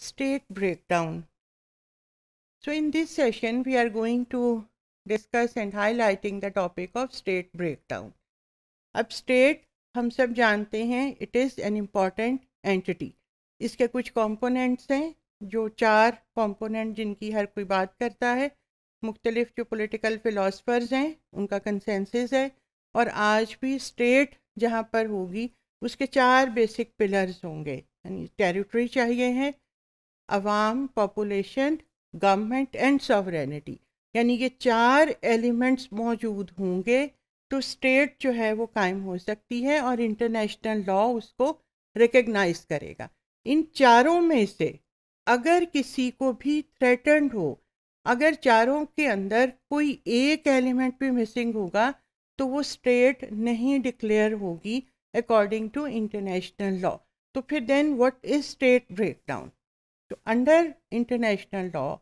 state breakdown. So in this session, we are going to discuss and highlighting the topic of state breakdown. अब state हम सब जानते हैं it is an important entity. इसके कुछ components हैं जो चार component जिनकी हर कोई बात करता है मुख्तलिफ जो political philosophers हैं उनका consensus है और आज भी state जहाँ पर होगी उसके चार basic pillars होंगे यानी territory चाहिए है अवाम पॉपुलेशन गवर्नमेंट एंड सॉवरनिटी यानी ये चार एलिमेंट्स मौजूद होंगे तो स्टेट जो है वो कायम हो सकती है और इंटरनेशनल लॉ उसको रिकग्नाइज करेगा इन चारों में से अगर किसी को भी थ्रेटनड हो अगर चारों के अंदर कोई एक एलिमेंट भी मिसिंग होगा तो वो स्टेट नहीं डिक्लेयर होगी अकॉर्डिंग टू इंटरनेशनल लॉ तो फिर then what is state breakdown So under international law,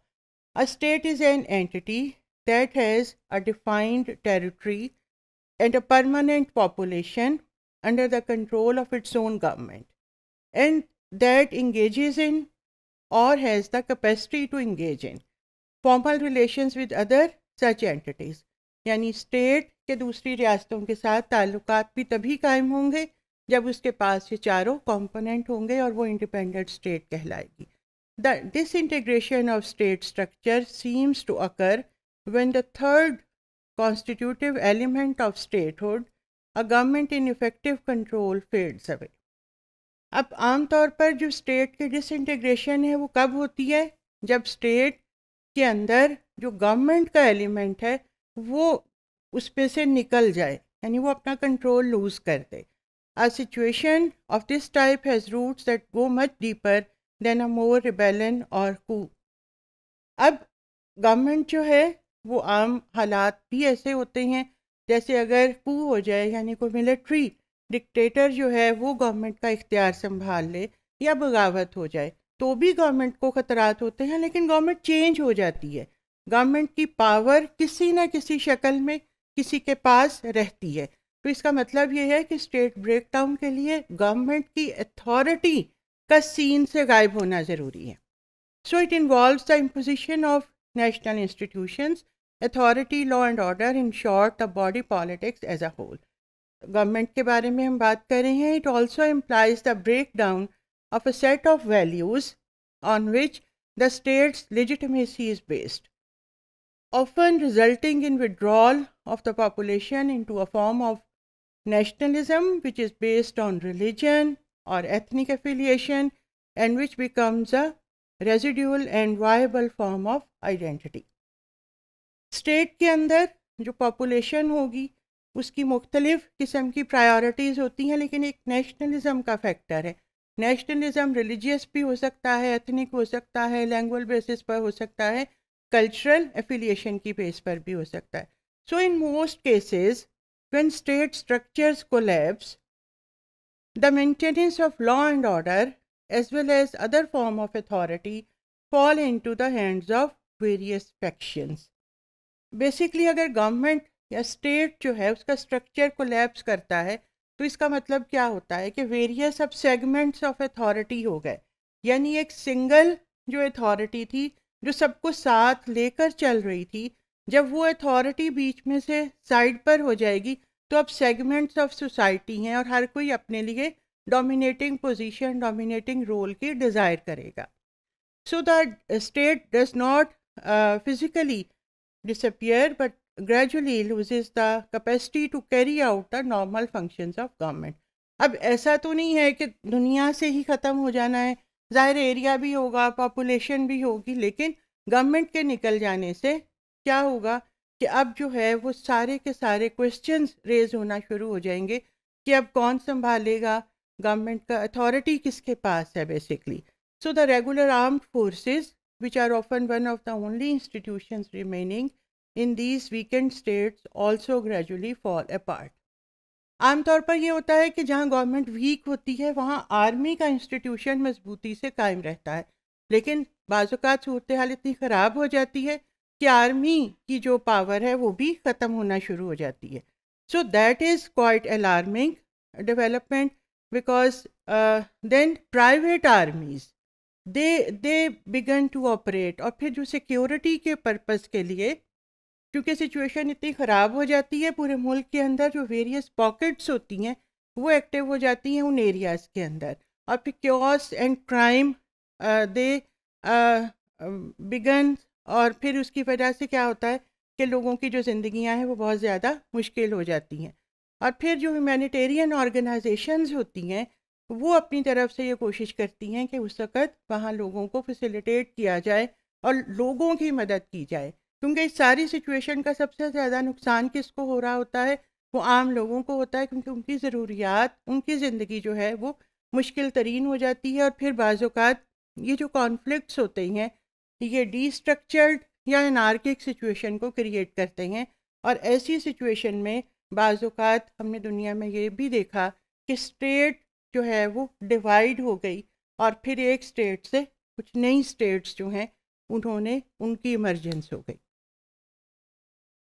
a state is an entity that has a defined territory and a permanent population under the control of its own government and that engages in or has the capacity to engage in formal relations with other such entities यानी state के दूसरी रियासतों के साथ ताल्लुकात भी तभी कायम होंगे जब उसके पास ये चारों कंपोनेंट होंगे और वो इंडिपेंडेंट स्टेट कहलाएगी The disintegration of state structure seems to occur when the third constitutive element of statehood, a government in effective control, fades away. अब आमतौर पर जो स्टेट की डिसइंटीग्रेशन है वो कब होती है जब स्टेट के अंदर जो गवर्नमेंट का एलिमेंट है वो उस पर से निकल जाए यानी वो अपना कंट्रोल लूज कर दे a situation of this type has roots that go much deeper than a more rebellion और कू अब गवर्नमेंट जो है वो आम हालात भी ऐसे होते हैं जैसे अगर कू हो जाए यानी कोई मिलिट्री डिक्टेटर जो है वो गवर्नमेंट का इख्तियार संभाल ले या बगावत हो जाए तो भी गवर्नमेंट को खतरात होते हैं लेकिन गवर्नमेंट चेंज हो जाती है गवर्नमेंट की पावर किसी न किसी शक्ल में किसी के पास रहती है तो इसका मतलब ये है कि स्टेट ब्रेकडाउन के लिए गवर्नमेंट की अथॉरिटी का सीन से गायब होना ज़रूरी है so it involve the imposition of national institutions authority law and order in short the body politics as a whole government के बारे में हम बात कर रहे हैं it also implies the break down of a set of values on which the state's legitimacy is based often resulting in withdrawal of the population into a form of nationalism which is based on religion और ethnic affiliation and which becomes a residual and viable form of identity state के अंदर जो population होगी उसकी मुख्तलिफ किस्म की priorities होती हैं लेकिन एक नेशनलिज़म का फैक्टर है नेशनलिज़म रिलीजियस भी हो सकता है एथनिक हो सकता है लैंग्वेज बेसिस पर हो सकता है कल्चरल एफिलिएशन की बेस पर भी हो सकता है so in most cases when state structures collapse The maintenance of law and order, as well as other form of authority, fall into the hands of various factions. Basically अगर government या state जो है उसका structure collapse करता है तो इसका मतलब क्या होता है कि वेरियस अब सेगमेंट्स ऑफ अथॉरिटी हो गए यानी एक सिंगल जो अथॉरिटी थी जो सबको साथ लेकर चल रही थी जब वो अथॉरिटी बीच में से साइड पर हो जाएगी तो अब सेगमेंट्स ऑफ सोसाइटी हैं और हर कोई अपने लिए डोमिनेटिंग पोजीशन डोमिनेटिंग रोल की डिज़ायर करेगा so the state does not physically disappear but gradually loses the capacity to carry out the normal functions of government अब ऐसा तो नहीं है कि दुनिया से ही ख़त्म हो जाना है ज़ाहिर एरिया भी होगा पॉपुलेशन भी होगी लेकिन गवर्नमेंट के निकल जाने से क्या होगा कि अब जो है वो सारे के सारे क्वेश्चंस रेज होना शुरू हो जाएंगे कि अब कौन संभालेगा गवर्नमेंट का अथॉरिटी किसके पास है basically so the regular armed forces which are often one of the only institutions remaining in these weakened states also gradually fall apart. आमतौर पर यह होता है कि जहाँ गवर्नमेंट वीक होती है वहाँ आर्मी का इंस्टीट्यूशन मजबूती से कायम रहता है लेकिन बाज़ात सूरत हाल इतनी ख़राब हो जाती है आर्मी की जो पावर है वो भी ख़त्म होना शुरू हो जाती है so that is quite alarming development because then private armies they they began to operate और फिर जो सिक्योरिटी के पर्पज़ के लिए क्योंकि सिचुएशन इतनी ख़राब हो जाती है पूरे मुल्क के अंदर जो वेरियस पॉकेट्स होती हैं वो एक्टिव हो जाती हैं उन एरियाज़ के अंदर और फिर chaos and crime they began और फिर उसकी वजह से क्या होता है कि लोगों की जो ज़िंदियाँ हैं वो बहुत ज़्यादा मुश्किल हो जाती हैं और फिर जो ह्यूमैनिटेरियन ऑर्गेनाइजेशंस होती हैं वो अपनी तरफ से ये कोशिश करती हैं कि उस वक़्त वहाँ लोगों को फैसिलिटेट किया जाए और लोगों की मदद की जाए क्योंकि इस सारी सिचुएशन का सबसे ज़्यादा नुकसान किसको हो रहा होता है वो आम लोगों को होता है क्योंकि उनकी ज़रूरियात उनकी ज़िंदगी जो है वो मुश्किल तरीन हो जाती है और फिर बाज़ात ये जो कॉन्फ्लिक्ट होते हैं ये डिस्ट्रक्चर्ड या एनार्किक सिचुएशन को क्रिएट करते हैं और ऐसी सिचुएशन में बाज़ात हमने दुनिया में ये भी देखा कि स्टेट जो है वो डिवाइड हो गई और फिर एक स्टेट से कुछ नई स्टेट्स जो हैं उन्होंने उनकी इमरजेंस हो गई